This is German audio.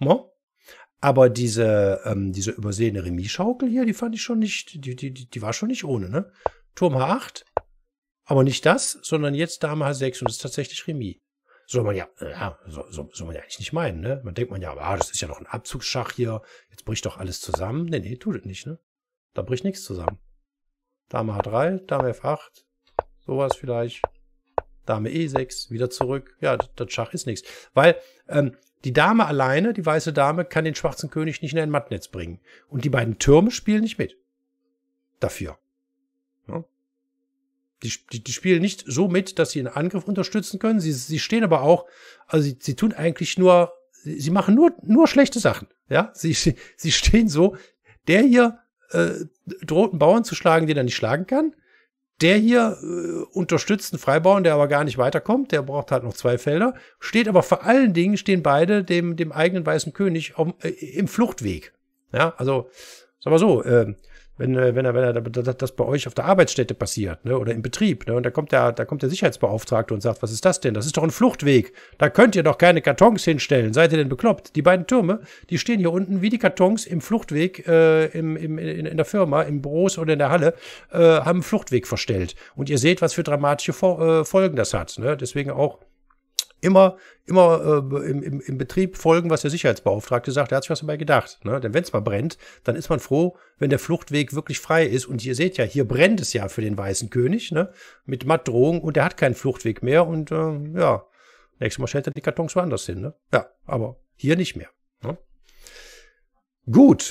No? Aber diese, ähm, diese übersehene Remis-Schaukel hier, die fand ich schon nicht, die, die, die die war schon nicht ohne, ne? Turm H8, aber nicht das, sondern jetzt Dame H6 und ist tatsächlich Remis. Soll man ja, äh, ja so, so, soll man ja eigentlich nicht meinen, ne? Man denkt man ja, ah, das ist ja noch ein Abzugsschach hier, jetzt bricht doch alles zusammen. Nee, nee, tut es nicht, ne? Da bricht nichts zusammen. Dame H3, Dame F8, sowas vielleicht. Dame E6, wieder zurück. Ja, das Schach ist nichts. Weil ähm, die Dame alleine, die weiße Dame, kann den schwarzen König nicht in ein Mattnetz bringen. Und die beiden Türme spielen nicht mit. Dafür. Ja. Die, die, die, spielen nicht so mit, dass sie einen Angriff unterstützen können. Sie, sie stehen aber auch, also sie, sie tun eigentlich nur, sie machen nur, nur schlechte Sachen. Ja, sie, sie stehen so, der hier äh, droht einen Bauern zu schlagen, den er nicht schlagen kann. Der hier äh, unterstützt einen Freibauern, der aber gar nicht weiterkommt. Der braucht halt noch zwei Felder. Steht aber vor allen Dingen, stehen beide dem, dem eigenen weißen König auf, äh, im Fluchtweg. Ja, also, sag mal so, äh, wenn, äh, wenn, er, wenn er das bei euch auf der Arbeitsstätte passiert ne, oder im Betrieb. Ne, und da kommt, der, da kommt der Sicherheitsbeauftragte und sagt, was ist das denn? Das ist doch ein Fluchtweg. Da könnt ihr doch keine Kartons hinstellen. Seid ihr denn bekloppt? Die beiden Türme, die stehen hier unten wie die Kartons im Fluchtweg äh, im, im, in, in der Firma, im Büros oder in der Halle, äh, haben einen Fluchtweg verstellt. Und ihr seht, was für dramatische Vor äh, Folgen das hat. Ne? Deswegen auch immer, immer äh, im, im, im, Betrieb folgen, was der Sicherheitsbeauftragte sagt. Der hat sich was dabei gedacht. Ne? Denn wenn es mal brennt, dann ist man froh, wenn der Fluchtweg wirklich frei ist. Und ihr seht ja, hier brennt es ja für den Weißen König ne? mit Mattdrohung und er hat keinen Fluchtweg mehr. Und äh, ja, nächstes Mal stellt er die Kartons woanders hin. Ne? Ja, aber hier nicht mehr. Ne? Gut,